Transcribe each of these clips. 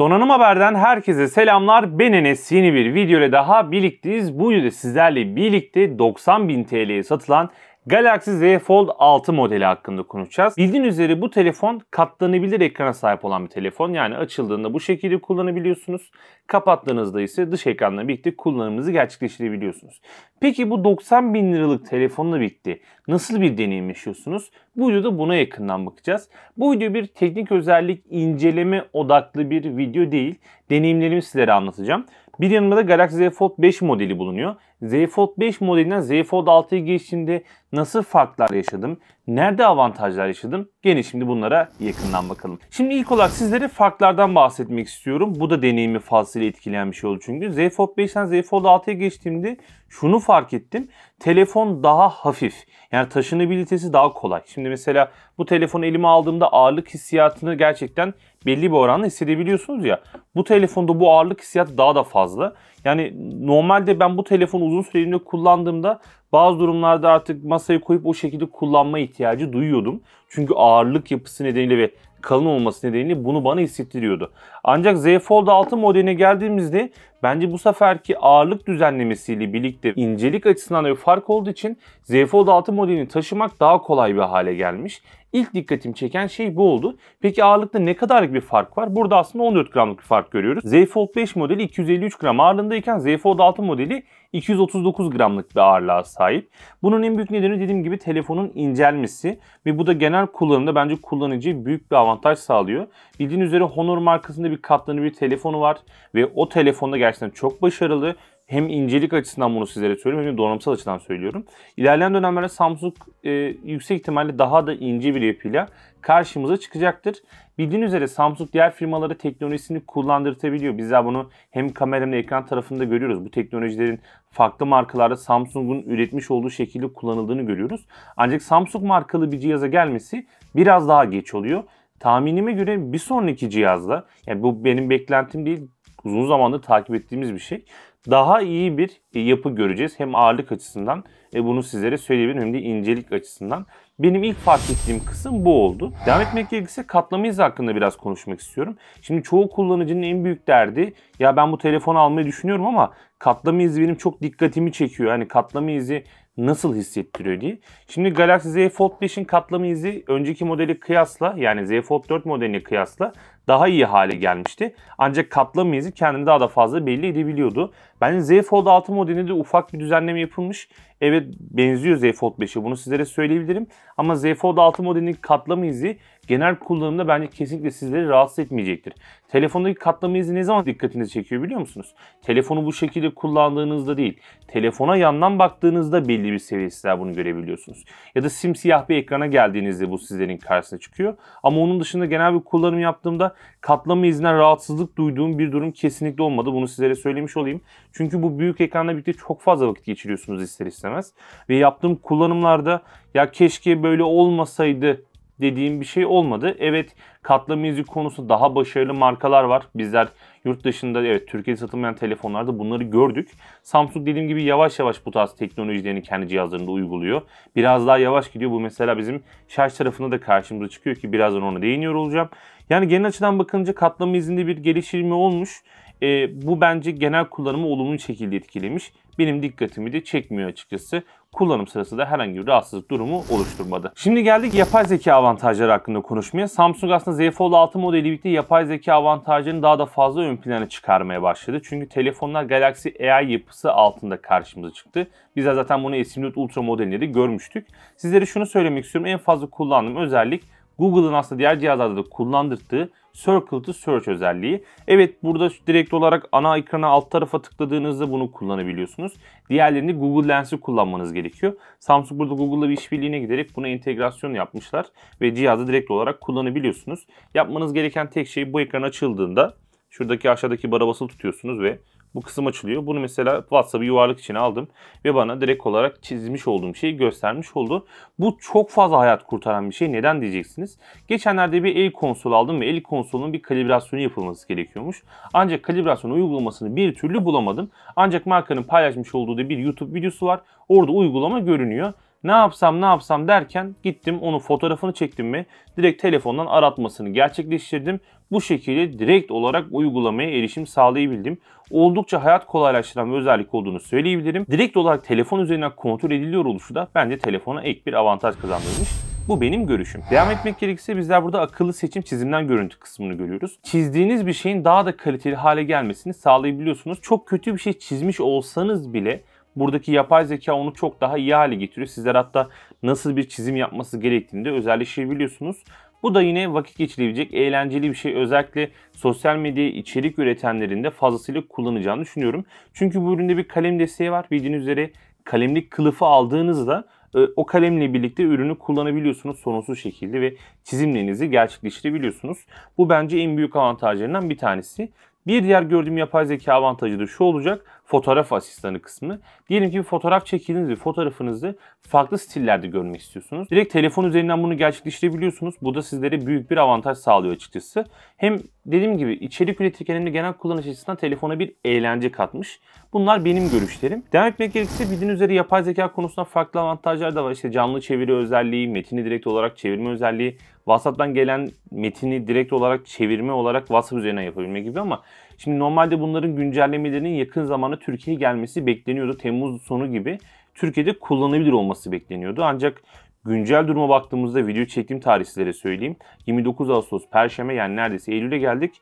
Donanım Haber'den herkese selamlar. Ben Enes yeni bir video ile daha birlikteyiz. Bu videoda sizlerle birlikte 90.000 TL'ye satılan Galaxy Z Fold 6 modeli hakkında konuşacağız. Bildiğin üzere bu telefon katlanabilir ekrana sahip olan bir telefon. Yani açıldığında bu şekilde kullanabiliyorsunuz. Kapattığınızda ise dış ekranla birlikte kullanımınızı gerçekleştirebiliyorsunuz. Peki bu 90 bin liralık telefonla birlikte nasıl bir deneyim yaşıyorsunuz? Bu videoda buna yakından bakacağız. Bu video bir teknik özellik inceleme odaklı bir video değil. Deneyimlerimi sizlere anlatacağım. Bir yanımda da Galaxy Z Fold 5 modeli bulunuyor. Z Fold 5 modelinden Z Fold 6'ya geçtiğimde nasıl farklar yaşadım? Nerede avantajlar yaşadım? Gene şimdi bunlara yakından bakalım. Şimdi ilk olarak sizlere farklardan bahsetmek istiyorum. Bu da deneyimi fazlasıyla etkileyen bir şey oldu çünkü. Z Fold 5'ten Z Fold 6'ya geçtiğimde şunu fark ettim. Telefon daha hafif. Yani taşınabilitesi daha kolay. Şimdi mesela bu telefonu elime aldığımda ağırlık hissiyatını gerçekten belli bir oranda hissedebiliyorsunuz ya. Bu telefonda bu ağırlık hissiyatı daha da fazla. Yani normalde ben bu telefonu uzun süreliğinde kullandığımda bazı durumlarda artık masayı koyup o şekilde kullanma ihtiyacı duyuyordum. Çünkü ağırlık yapısı nedeniyle ve kalın olması nedeniyle bunu bana hissettiriyordu. Ancak Z Fold 6 modeline geldiğimizde bence bu seferki ağırlık düzenlemesiyle birlikte incelik açısından bir fark olduğu için Z Fold 6 modelini taşımak daha kolay bir hale gelmiş. İlk dikkatimi çeken şey bu oldu. Peki ağırlıkta ne kadarlık bir fark var? Burada aslında 14 gramlık bir fark görüyoruz. Z Fold 5 modeli 253 gram ağırlığındayken Z Fold 6 modeli 239 gramlık bir ağırlığa sahip. Bunun en büyük nedeni dediğim gibi telefonun incelmesi ve bu da genel kullanımda bence kullanıcıya büyük bir avantaj sağlıyor. Bildiğin üzere Honor markasında bir katlanır bir telefonu var ve o telefonda gerçekten çok başarılı hem incelik açısından bunu sizlere söylüyorum hem de donanımsal açıdan söylüyorum. İlerleyen dönemlerde Samsung e, yüksek ihtimalle daha da ince bir yapıyla karşımıza çıkacaktır. Bildiğin üzere Samsung diğer firmalara teknolojisini kullandırtabiliyor. Bizler bunu hem kamera hem de ekran tarafında görüyoruz. Bu teknolojilerin farklı markalarda Samsung'un üretmiş olduğu şekilde kullanıldığını görüyoruz. Ancak Samsung markalı bir cihaza gelmesi biraz daha geç oluyor. Tahminime göre bir sonraki cihazda, yani bu benim beklentim değil, uzun zamandır takip ettiğimiz bir şey. Daha iyi bir e, yapı göreceğiz. Hem ağırlık açısından e, bunu sizlere söyleyebilirim hem de incelik açısından. Benim ilk fark ettiğim kısım bu oldu. Devam etmek gerekirse katlama izi hakkında biraz konuşmak istiyorum. Şimdi çoğu kullanıcının en büyük derdi ya ben bu telefonu almayı düşünüyorum ama katlama izi benim çok dikkatimi çekiyor. Hani katlama izi nasıl hissettiriyor diye. Şimdi Galaxy Z Fold 5'in katlama izi önceki modeli kıyasla yani Z Fold 4 modelini kıyasla daha iyi hale gelmişti. Ancak katlama izi kendini daha da fazla belli edebiliyordu. Bence Z Fold 6 modelinde de ufak bir düzenleme yapılmış. Evet benziyor Z Fold 5'e bunu sizlere söyleyebilirim. Ama Z Fold 6 modelinin katlama izi genel kullanımda bence kesinlikle sizleri rahatsız etmeyecektir. Telefondaki katlama izi ne zaman dikkatinizi çekiyor biliyor musunuz? Telefonu bu şekilde kullandığınızda değil, telefona yandan baktığınızda belli bir seviyesizler bunu görebiliyorsunuz. Ya da simsiyah bir ekrana geldiğinizde bu sizlerin karşısına çıkıyor. Ama onun dışında genel bir kullanım yaptığımda katlama izinden rahatsızlık duyduğum bir durum kesinlikle olmadı. Bunu sizlere söylemiş olayım. Çünkü bu büyük ekranla birlikte çok fazla vakit geçiriyorsunuz ister istemez. Ve yaptığım kullanımlarda ya keşke böyle olmasaydı dediğim bir şey olmadı. Evet katlı müzik konusu daha başarılı markalar var. Bizler yurt dışında evet Türkiye'de satılmayan telefonlarda bunları gördük. Samsung dediğim gibi yavaş yavaş bu tarz teknolojilerini kendi cihazlarında uyguluyor. Biraz daha yavaş gidiyor. Bu mesela bizim şarj tarafında da karşımıza çıkıyor ki birazdan ona değiniyor olacağım. Yani genel açıdan bakınca katlama izinde bir gelişimi olmuş. E, bu bence genel kullanımı olumlu şekilde etkilemiş. Benim dikkatimi de çekmiyor açıkçası. Kullanım sırasında herhangi bir rahatsızlık durumu oluşturmadı. Şimdi geldik yapay zeka avantajları hakkında konuşmaya. Samsung aslında Z Fold 6 modeli birlikte yapay zeka avantajlarını daha da fazla ön plana çıkarmaya başladı. Çünkü telefonlar Galaxy AI yapısı altında karşımıza çıktı. Biz de zaten bunu S24 Ultra modelinde de görmüştük. Sizlere şunu söylemek istiyorum. En fazla kullandığım özellik Google'ın aslında diğer cihazlarda da kullandırdığı Circle to Search özelliği. Evet burada direkt olarak ana ekrana alt tarafa tıkladığınızda bunu kullanabiliyorsunuz. Diğerlerini Google Lens'i kullanmanız gerekiyor. Samsung burada Google'la bir işbirliğine giderek buna entegrasyon yapmışlar ve cihazı direkt olarak kullanabiliyorsunuz. Yapmanız gereken tek şey bu ekran açıldığında şuradaki aşağıdaki bara basılı tutuyorsunuz ve bu kısım açılıyor. Bunu mesela WhatsApp'ı yuvarlak içine aldım ve bana direkt olarak çizmiş olduğum şeyi göstermiş oldu. Bu çok fazla hayat kurtaran bir şey. Neden diyeceksiniz? Geçenlerde bir el konsol aldım ve el konsolunun bir kalibrasyonu yapılması gerekiyormuş. Ancak kalibrasyon uygulamasını bir türlü bulamadım. Ancak markanın paylaşmış olduğu da bir YouTube videosu var. Orada uygulama görünüyor. Ne yapsam ne yapsam derken gittim onun fotoğrafını çektim mi direkt telefondan aratmasını gerçekleştirdim. Bu şekilde direkt olarak uygulamaya erişim sağlayabildim. Oldukça hayat kolaylaştıran bir özellik olduğunu söyleyebilirim. Direkt olarak telefon üzerinden kontrol ediliyor oluşu da bence telefona ek bir avantaj kazandırmış. Bu benim görüşüm. Devam etmek gerekirse bizler burada akıllı seçim çizimden görüntü kısmını görüyoruz. Çizdiğiniz bir şeyin daha da kaliteli hale gelmesini sağlayabiliyorsunuz. Çok kötü bir şey çizmiş olsanız bile Buradaki yapay zeka onu çok daha iyi hale getiriyor. Sizler hatta nasıl bir çizim yapması gerektiğini de özelleştirebiliyorsunuz. Bu da yine vakit geçirebilecek eğlenceli bir şey. Özellikle sosyal medya içerik üretenlerin de fazlasıyla kullanacağını düşünüyorum. Çünkü bu üründe bir kalem desteği var. Bildiğiniz üzere kalemlik kılıfı aldığınızda e, o kalemle birlikte ürünü kullanabiliyorsunuz sonsuz şekilde ve çizimlerinizi gerçekleştirebiliyorsunuz. Bu bence en büyük avantajlarından bir tanesi. Bir diğer gördüğüm yapay zeka avantajı da şu olacak. Fotoğraf asistanı kısmı. Diyelim ki bir fotoğraf çekildiniz ve fotoğrafınızı farklı stillerde görmek istiyorsunuz. Direkt telefon üzerinden bunu gerçekleştirebiliyorsunuz. Bu da sizlere büyük bir avantaj sağlıyor açıkçası. Hem dediğim gibi içerik üretirken hem de genel kullanış açısından telefona bir eğlence katmış. Bunlar benim görüşlerim. Devam etmek gerekirse bildiğiniz üzere yapay zeka konusunda farklı avantajlar da var. İşte canlı çeviri özelliği, metini direkt olarak çevirme özelliği, WhatsApp'tan gelen metini direkt olarak çevirme olarak WhatsApp üzerinden yapabilme gibi ama şimdi normalde bunların güncellemelerinin yakın zamanda Türkiye'ye gelmesi bekleniyordu. Temmuz sonu gibi Türkiye'de kullanılabilir olması bekleniyordu. Ancak güncel duruma baktığımızda video çektiğim tarihlere söyleyeyim. 29 Ağustos Perşembe yani neredeyse Eylül'e geldik.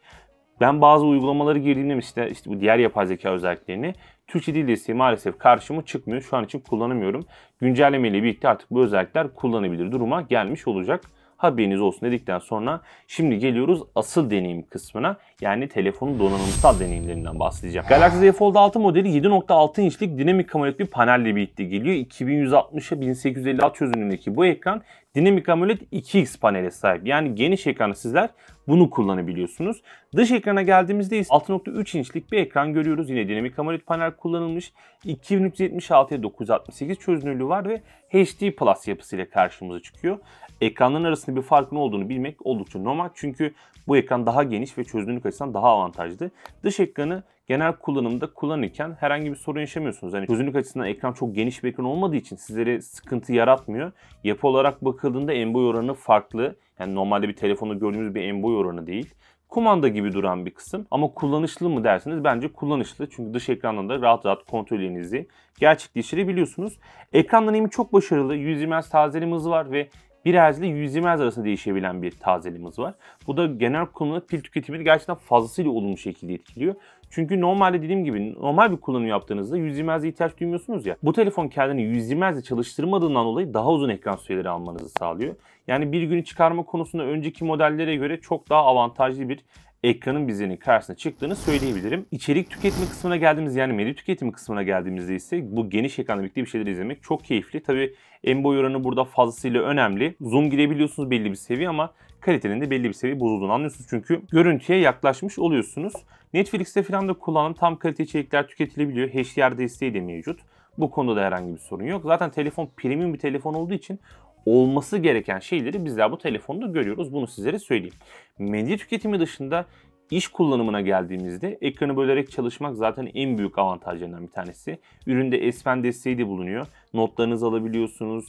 Ben bazı uygulamaları girdiğimde işte, işte bu diğer yapay zeka özelliklerini Türkçe dil desteği maalesef karşıma çıkmıyor. Şu an için kullanamıyorum. Güncellemeyle birlikte artık bu özellikler kullanabilir duruma gelmiş olacak haberiniz olsun dedikten sonra şimdi geliyoruz asıl deneyim kısmına yani telefonun donanımsal deneyimlerinden bahsedeceğim. Galaxy Z Fold 6 modeli 7.6 inçlik dinamik kameratlı bir panelle birlikte geliyor. 2160'a 1850 çözünürlüğündeki bu ekran Dinamik AMOLED 2X panele sahip. Yani geniş ekranı sizler bunu kullanabiliyorsunuz. Dış ekrana geldiğimizde ise 6.3 inçlik bir ekran görüyoruz. Yine dinamik AMOLED panel kullanılmış. 2376'ya 968 çözünürlüğü var ve HD Plus yapısıyla karşımıza çıkıyor. Ekranların arasında bir farkın olduğunu bilmek oldukça normal. Çünkü bu ekran daha geniş ve çözünürlük açıdan daha avantajlı. Dış ekranı genel kullanımda kullanırken herhangi bir sorun yaşamıyorsunuz. Yani çözünürlük açısından ekran çok geniş bir ekran olmadığı için sizlere sıkıntı yaratmıyor. Yapı olarak bakıldığında en boy oranı farklı. Yani normalde bir telefonda gördüğümüz bir en boy oranı değil kumanda gibi duran bir kısım. Ama kullanışlı mı derseniz bence kullanışlı. Çünkü dış ekrandan da rahat rahat kontrolünüzü gerçekleştirebiliyorsunuz. Ekran deneyimi çok başarılı. 120 Hz tazeleme hızı var ve 1 Hz ile 120 Hz arasında değişebilen bir tazelimiz var. Bu da genel kullanımda pil tüketimini gerçekten fazlasıyla olumlu şekilde etkiliyor. Çünkü normalde dediğim gibi normal bir kullanım yaptığınızda 120 Hz'e ihtiyaç duymuyorsunuz ya. Bu telefon kendini 120 Hz'e çalıştırmadığından dolayı daha uzun ekran süreleri almanızı sağlıyor. Yani bir günü çıkarma konusunda önceki modellere göre çok daha avantajlı bir ekranın bizlerin karşısına çıktığını söyleyebilirim. İçerik tüketimi kısmına geldiğimiz yani medya tüketimi kısmına geldiğimizde ise bu geniş ekranla birlikte bir şeyler izlemek çok keyifli. Tabii en boy oranı burada fazlasıyla önemli. Zoom girebiliyorsunuz belli bir seviye ama kalitenin de belli bir seviye bozulduğunu anlıyorsunuz. Çünkü görüntüye yaklaşmış oluyorsunuz. Netflix'te falan da kullanım tam kalite içerikler tüketilebiliyor. HDR desteği de mevcut. Bu konuda da herhangi bir sorun yok. Zaten telefon premium bir telefon olduğu için olması gereken şeyleri bizler bu telefonda görüyoruz. Bunu sizlere söyleyeyim. Medya tüketimi dışında iş kullanımına geldiğimizde ekranı bölerek çalışmak zaten en büyük avantajlarından bir tanesi. Üründe S Pen desteği de bulunuyor notlarınızı alabiliyorsunuz.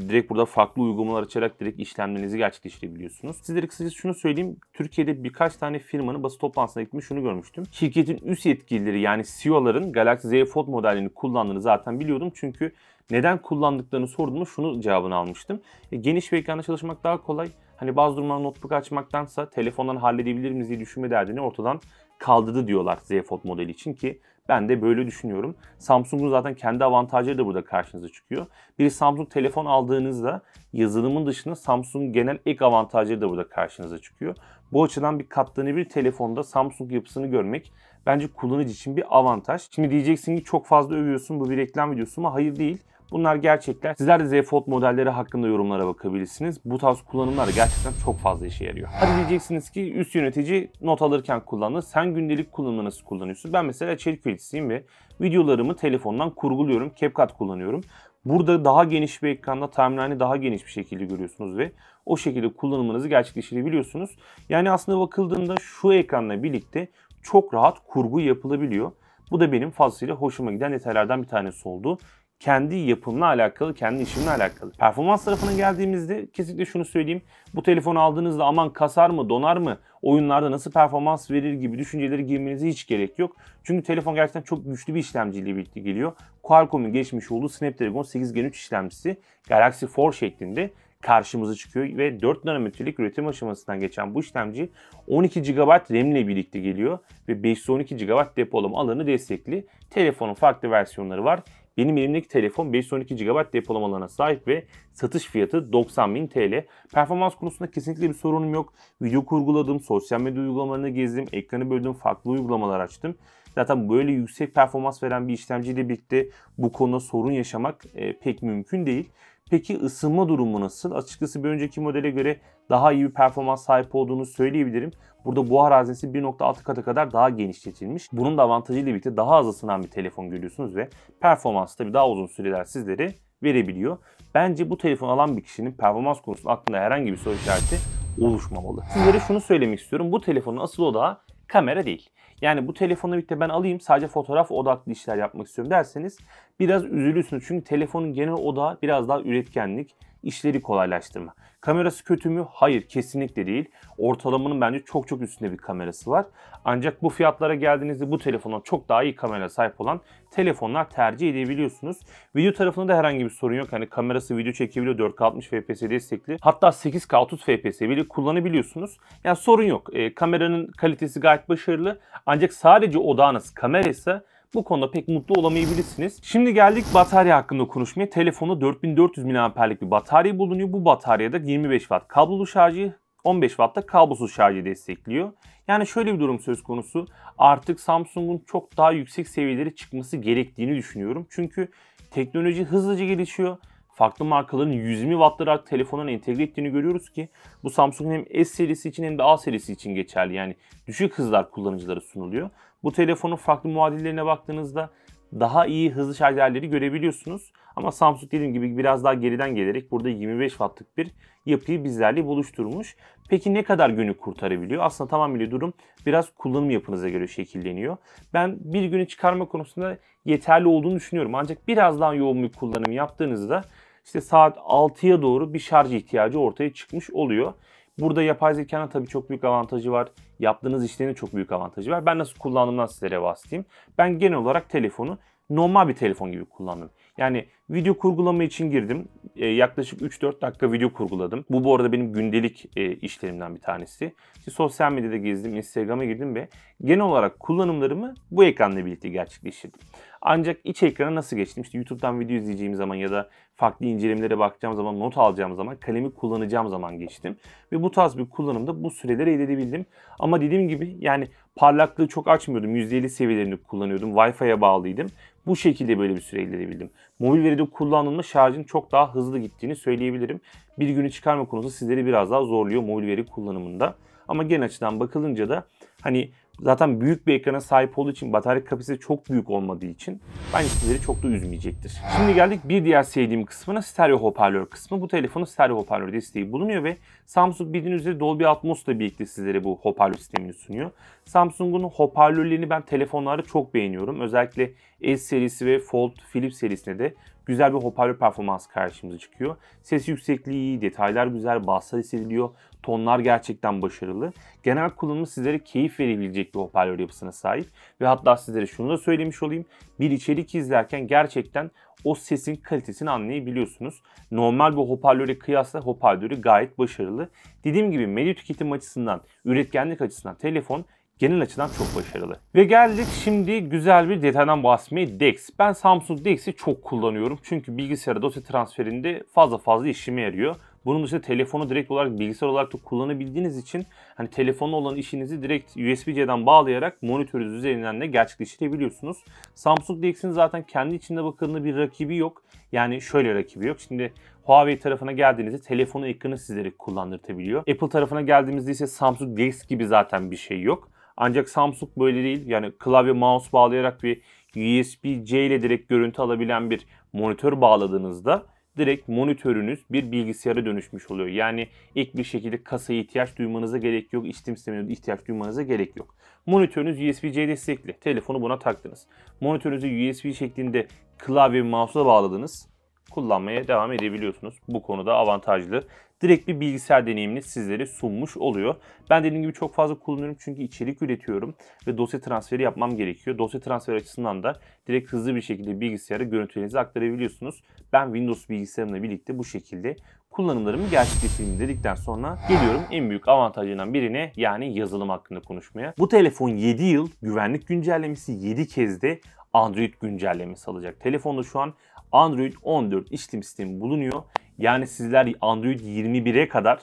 Direkt burada farklı uygulamalar açarak direkt işlemlerinizi gerçekleştirebiliyorsunuz. Sizlere kısaca şunu söyleyeyim. Türkiye'de birkaç tane firmanın basın toplantısına gitmiş şunu görmüştüm. Şirketin üst yetkilileri yani CEO'ların Galaxy Z Fold modellerini kullandığını zaten biliyordum. Çünkü neden kullandıklarını sordum, şunu cevabını almıştım. E, geniş bir ekranda çalışmak daha kolay. Hani bazı durumlarda notebook açmaktansa telefondan halledebilir miyiz diye düşünme derdini ortadan kaldırdı diyorlar Z Fold modeli için ki ben de böyle düşünüyorum. Samsung'un zaten kendi avantajları da burada karşınıza çıkıyor. Bir Samsung telefon aldığınızda yazılımın dışında Samsung genel ek avantajları da burada karşınıza çıkıyor. Bu açıdan bir bir telefonda Samsung yapısını görmek bence kullanıcı için bir avantaj. Şimdi diyeceksin ki çok fazla övüyorsun bu bir reklam videosu ama Hayır değil. Bunlar gerçekler. Sizler de Z Fold modelleri hakkında yorumlara bakabilirsiniz. Bu tarz kullanımlar gerçekten çok fazla işe yarıyor. Hadi diyeceksiniz ki üst yönetici not alırken kullandı. Sen gündelik kullanımda nasıl kullanıyorsun? Ben mesela içerik üreticisiyim ve videolarımı telefondan kurguluyorum. CapCut kullanıyorum. Burada daha geniş bir ekranda timeline'i daha geniş bir şekilde görüyorsunuz ve o şekilde kullanımınızı gerçekleştirebiliyorsunuz. Yani aslında bakıldığında şu ekranla birlikte çok rahat kurgu yapılabiliyor. Bu da benim fazlasıyla hoşuma giden detaylardan bir tanesi oldu kendi yapımla alakalı, kendi işimle alakalı. Performans tarafına geldiğimizde kesinlikle şunu söyleyeyim. Bu telefonu aldığınızda aman kasar mı, donar mı, oyunlarda nasıl performans verir gibi düşünceleri girmenize hiç gerek yok. Çünkü telefon gerçekten çok güçlü bir işlemciyle birlikte geliyor. Qualcomm'un geçmiş olduğu Snapdragon 8 Gen 3 işlemcisi Galaxy 4 şeklinde karşımıza çıkıyor ve 4 nanometrelik üretim aşamasından geçen bu işlemci 12 GB RAM ile birlikte geliyor ve 512 GB depolama alanı destekli. Telefonun farklı versiyonları var. Benim elimdeki telefon 512 GB depolamalarına sahip ve satış fiyatı 90.000 TL. Performans konusunda kesinlikle bir sorunum yok. Video kurguladım, sosyal medya uygulamalarını gezdim, ekranı böldüm, farklı uygulamalar açtım. Zaten böyle yüksek performans veren bir işlemciyle birlikte bu konuda sorun yaşamak e, pek mümkün değil. Peki ısınma durumu nasıl? Açıkçası bir önceki modele göre daha iyi bir performans sahip olduğunu söyleyebilirim. Burada buhar haznesi 1.6 katı kadar daha genişletilmiş. Bunun da avantajıyla birlikte daha az ısınan bir telefon görüyorsunuz ve performans tabii daha uzun süreler sizlere verebiliyor. Bence bu telefon alan bir kişinin performans konusunda aklında herhangi bir soru işareti oluşmamalı. Sizlere şunu söylemek istiyorum. Bu telefonun asıl odağı kamera değil. Yani bu telefonla birlikte ben alayım sadece fotoğraf odaklı işler yapmak istiyorum derseniz biraz üzülürsünüz. Çünkü telefonun genel odağı biraz daha üretkenlik, işleri kolaylaştırma. Kamerası kötü mü? Hayır kesinlikle değil. Ortalamanın bence çok çok üstünde bir kamerası var. Ancak bu fiyatlara geldiğinizde bu telefondan çok daha iyi kamera sahip olan telefonlar tercih edebiliyorsunuz. Video tarafında da herhangi bir sorun yok. Hani kamerası video çekebiliyor 4K 60 FPS destekli. Hatta 8K 30 FPS bile kullanabiliyorsunuz. Yani sorun yok. E, kameranın kalitesi gayet başarılı. Ancak sadece odağınız kamera ise bu konuda pek mutlu olamayabilirsiniz. Şimdi geldik batarya hakkında konuşmaya. Telefonda 4400 mAh'lik bir batarya bulunuyor. Bu bataryada 25 Watt kablolu şarjı 15 Watt'ta kablosuz şarjı destekliyor. Yani şöyle bir durum söz konusu. Artık Samsung'un çok daha yüksek seviyelere çıkması gerektiğini düşünüyorum. Çünkü teknoloji hızlıca gelişiyor. Farklı markaların 120 Watt'lara telefonuna entegre ettiğini görüyoruz ki bu Samsung'un hem S serisi için hem de A serisi için geçerli. Yani düşük hızlar kullanıcılara sunuluyor. Bu telefonun farklı muadillerine baktığınızda daha iyi hızlı şarj değerleri görebiliyorsunuz. Ama Samsung dediğim gibi biraz daha geriden gelerek burada 25 wattlık bir yapıyı bizlerle buluşturmuş. Peki ne kadar günü kurtarabiliyor? Aslında tamamıyla durum biraz kullanım yapınıza göre şekilleniyor. Ben bir günü çıkarma konusunda yeterli olduğunu düşünüyorum. Ancak biraz daha yoğun bir kullanım yaptığınızda işte saat 6'ya doğru bir şarj ihtiyacı ortaya çıkmış oluyor. Burada yapay zekanın tabii çok büyük avantajı var yaptığınız işlerin çok büyük avantajı var. Ben nasıl kullandığımdan sizlere bahsedeyim. Ben genel olarak telefonu normal bir telefon gibi kullandım. Yani Video kurgulama için girdim. E, yaklaşık 3-4 dakika video kurguladım. Bu bu arada benim gündelik e, işlerimden bir tanesi. İşte sosyal medyada gezdim, Instagram'a girdim ve genel olarak kullanımlarımı bu ekranla birlikte gerçekleştirdim. Ancak iç ekrana nasıl geçtim? İşte YouTube'dan video izleyeceğim zaman ya da farklı incelemelere bakacağım zaman, not alacağım zaman, kalemi kullanacağım zaman geçtim. Ve bu tarz bir kullanımda bu süreleri elde edebildim. Ama dediğim gibi yani parlaklığı çok açmıyordum. %50 seviyelerini kullanıyordum. Wi-Fi'ye bağlıydım. Bu şekilde böyle bir süre elde edebildim mobil veride kullandığımda şarjın çok daha hızlı gittiğini söyleyebilirim. Bir günü çıkarma konusu sizleri biraz daha zorluyor mobil veri kullanımında. Ama genel açıdan bakılınca da hani Zaten büyük bir ekrana sahip olduğu için batarya kapasitesi çok büyük olmadığı için bence sizleri çok da üzmeyecektir. Şimdi geldik bir diğer sevdiğim kısmına stereo hoparlör kısmı. Bu telefonun stereo hoparlör desteği bulunuyor ve Samsung bildiğiniz üzere Dolby Atmos ile birlikte sizlere bu hoparlör sistemini sunuyor. Samsung'un hoparlörlerini ben telefonlarda çok beğeniyorum. Özellikle S serisi ve Fold, Philips serisinde de güzel bir hoparlör performans karşımıza çıkıyor. Ses yüksekliği iyi, detaylar güzel, basslar hissediliyor. Tonlar gerçekten başarılı. Genel kullanımı sizlere keyif verebilecek bir hoparlör yapısına sahip. Ve hatta sizlere şunu da söylemiş olayım. Bir içerik izlerken gerçekten o sesin kalitesini anlayabiliyorsunuz. Normal bir hoparlöre kıyasla hoparlörü gayet başarılı. Dediğim gibi medya tüketim açısından, üretkenlik açısından telefon genel açıdan çok başarılı. Ve geldik şimdi güzel bir detaydan bahsetmeye DeX. Ben Samsung DeX'i çok kullanıyorum. Çünkü bilgisayara dosya transferinde fazla fazla işime yarıyor. Bunun dışında telefonu direkt olarak bilgisayar olarak da kullanabildiğiniz için hani telefonla olan işinizi direkt USB-C'den bağlayarak monitörünüz üzerinden de gerçekleştirebiliyorsunuz. Samsung Dex'in zaten kendi içinde bakıldığında bir rakibi yok. Yani şöyle rakibi yok. Şimdi Huawei tarafına geldiğinizde telefonun ekranı sizleri kullandırtabiliyor. Apple tarafına geldiğimizde ise Samsung DeX gibi zaten bir şey yok. Ancak Samsung böyle değil. Yani klavye mouse bağlayarak bir USB-C ile direkt görüntü alabilen bir monitör bağladığınızda direkt monitörünüz bir bilgisayara dönüşmüş oluyor. Yani ilk bir şekilde kasaya ihtiyaç duymanıza gerek yok, işletim sistemine ihtiyaç duymanıza gerek yok. Monitörünüz USB-C destekli. Telefonu buna taktınız. Monitörünüzü USB şeklinde klavye mouse'a bağladınız kullanmaya devam edebiliyorsunuz. Bu konuda avantajlı. Direkt bir bilgisayar deneyimini sizlere sunmuş oluyor. Ben dediğim gibi çok fazla kullanıyorum çünkü içerik üretiyorum ve dosya transferi yapmam gerekiyor. Dosya transferi açısından da direkt hızlı bir şekilde bilgisayara görüntülerinizi aktarabiliyorsunuz. Ben Windows bilgisayarımla birlikte bu şekilde kullanımlarımı gerçekleştireyim dedikten sonra geliyorum en büyük avantajından birine yani yazılım hakkında konuşmaya. Bu telefon 7 yıl güvenlik güncellemesi 7 kez de Android güncellemesi alacak. Telefonda şu an Android 14 işletim sistemi bulunuyor. Yani sizler Android 21'e kadar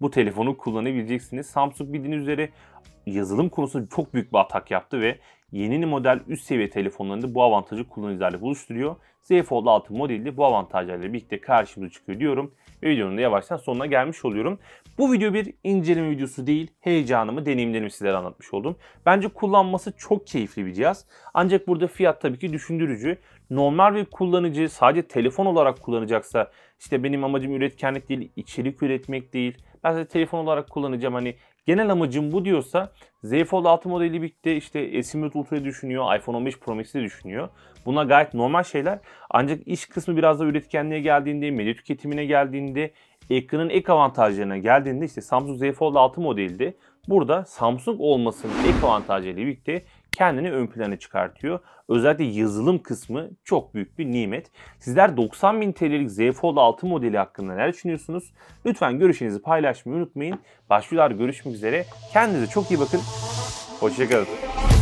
bu telefonu kullanabileceksiniz. Samsung bildiğiniz üzere yazılım konusunda çok büyük bir atak yaptı ve Yeni model üst seviye telefonlarında bu avantajı kullanıcılarla buluşturuyor. Z Fold 6 modeli bu avantajlarla birlikte karşımıza çıkıyor diyorum. Ve videonun da yavaştan sonuna gelmiş oluyorum. Bu video bir inceleme videosu değil, heyecanımı, deneyimlerimi sizlere anlatmış oldum. Bence kullanması çok keyifli bir cihaz. Ancak burada fiyat tabii ki düşündürücü. Normal bir kullanıcı sadece telefon olarak kullanacaksa işte benim amacım üretkenlik değil, içerik üretmek değil. Ben sadece telefon olarak kullanacağım hani Genel amacım bu diyorsa Z Fold 6 modeli birlikte işte Esimut Ultra'yı düşünüyor, iPhone 15 Pro Max'i düşünüyor. Buna gayet normal şeyler. Ancak iş kısmı biraz da üretkenliğe geldiğinde, medya tüketimine geldiğinde, ekranın ek avantajlarına geldiğinde işte Samsung Z Fold 6 modelinde burada Samsung olmasının ek avantajıyla birlikte kendini ön plana çıkartıyor. Özellikle yazılım kısmı çok büyük bir nimet. Sizler 90.000 TL'lik Z Fold 6 modeli hakkında neler düşünüyorsunuz? Lütfen görüşlerinizi paylaşmayı unutmayın. Başlıyorlar görüşmek üzere. Kendinize çok iyi bakın. Hoşçakalın.